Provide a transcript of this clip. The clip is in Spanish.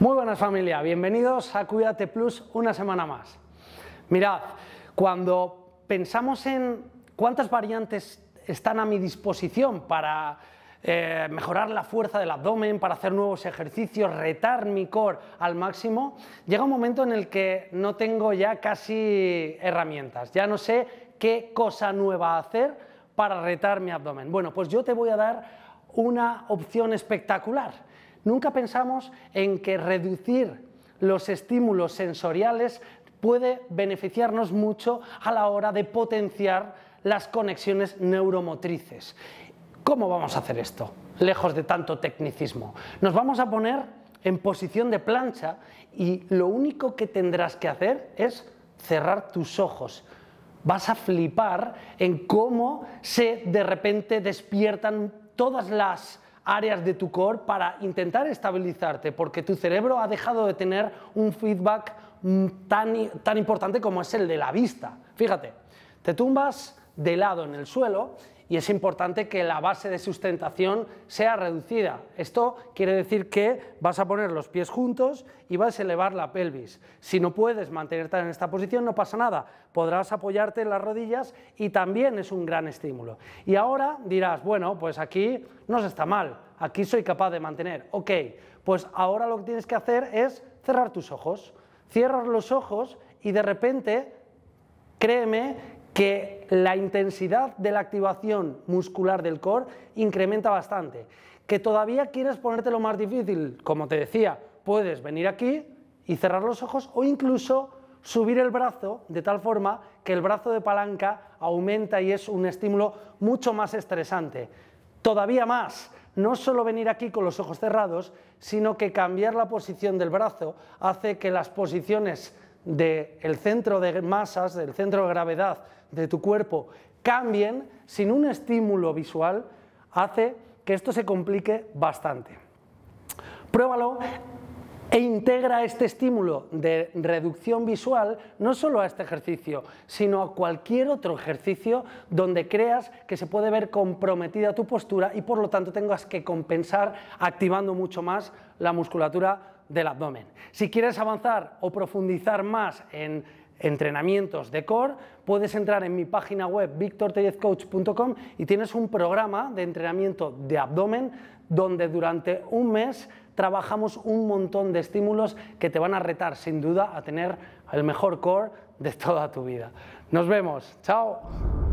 Muy buenas familia, bienvenidos a Cuídate Plus una semana más. Mirad, cuando pensamos en cuántas variantes están a mi disposición para eh, mejorar la fuerza del abdomen, para hacer nuevos ejercicios, retar mi core al máximo, llega un momento en el que no tengo ya casi herramientas, ya no sé qué cosa nueva hacer para retar mi abdomen. Bueno, pues yo te voy a dar una opción espectacular Nunca pensamos en que reducir los estímulos sensoriales puede beneficiarnos mucho a la hora de potenciar las conexiones neuromotrices. ¿Cómo vamos a hacer esto? Lejos de tanto tecnicismo. Nos vamos a poner en posición de plancha y lo único que tendrás que hacer es cerrar tus ojos. Vas a flipar en cómo se de repente despiertan todas las áreas de tu core para intentar estabilizarte, porque tu cerebro ha dejado de tener un feedback mm, tan, tan importante como es el de la vista. Fíjate, te tumbas de lado en el suelo y es importante que la base de sustentación sea reducida. Esto quiere decir que vas a poner los pies juntos y vas a elevar la pelvis. Si no puedes mantenerte en esta posición, no pasa nada. Podrás apoyarte en las rodillas y también es un gran estímulo. Y ahora dirás, bueno, pues aquí no se está mal, aquí soy capaz de mantener. Ok, pues ahora lo que tienes que hacer es cerrar tus ojos. Cierras los ojos y de repente, créeme que la intensidad de la activación muscular del core incrementa bastante. Que todavía quieres ponértelo más difícil, como te decía, puedes venir aquí y cerrar los ojos o incluso subir el brazo de tal forma que el brazo de palanca aumenta y es un estímulo mucho más estresante. Todavía más, no solo venir aquí con los ojos cerrados, sino que cambiar la posición del brazo hace que las posiciones del el centro de masas, del centro de gravedad de tu cuerpo cambien sin un estímulo visual hace que esto se complique bastante. Pruébalo e integra este estímulo de reducción visual no solo a este ejercicio, sino a cualquier otro ejercicio donde creas que se puede ver comprometida tu postura y por lo tanto tengas que compensar activando mucho más la musculatura del abdomen. Si quieres avanzar o profundizar más en entrenamientos de core, puedes entrar en mi página web victortellezcoach.com y tienes un programa de entrenamiento de abdomen donde durante un mes trabajamos un montón de estímulos que te van a retar sin duda a tener el mejor core de toda tu vida. Nos vemos, chao.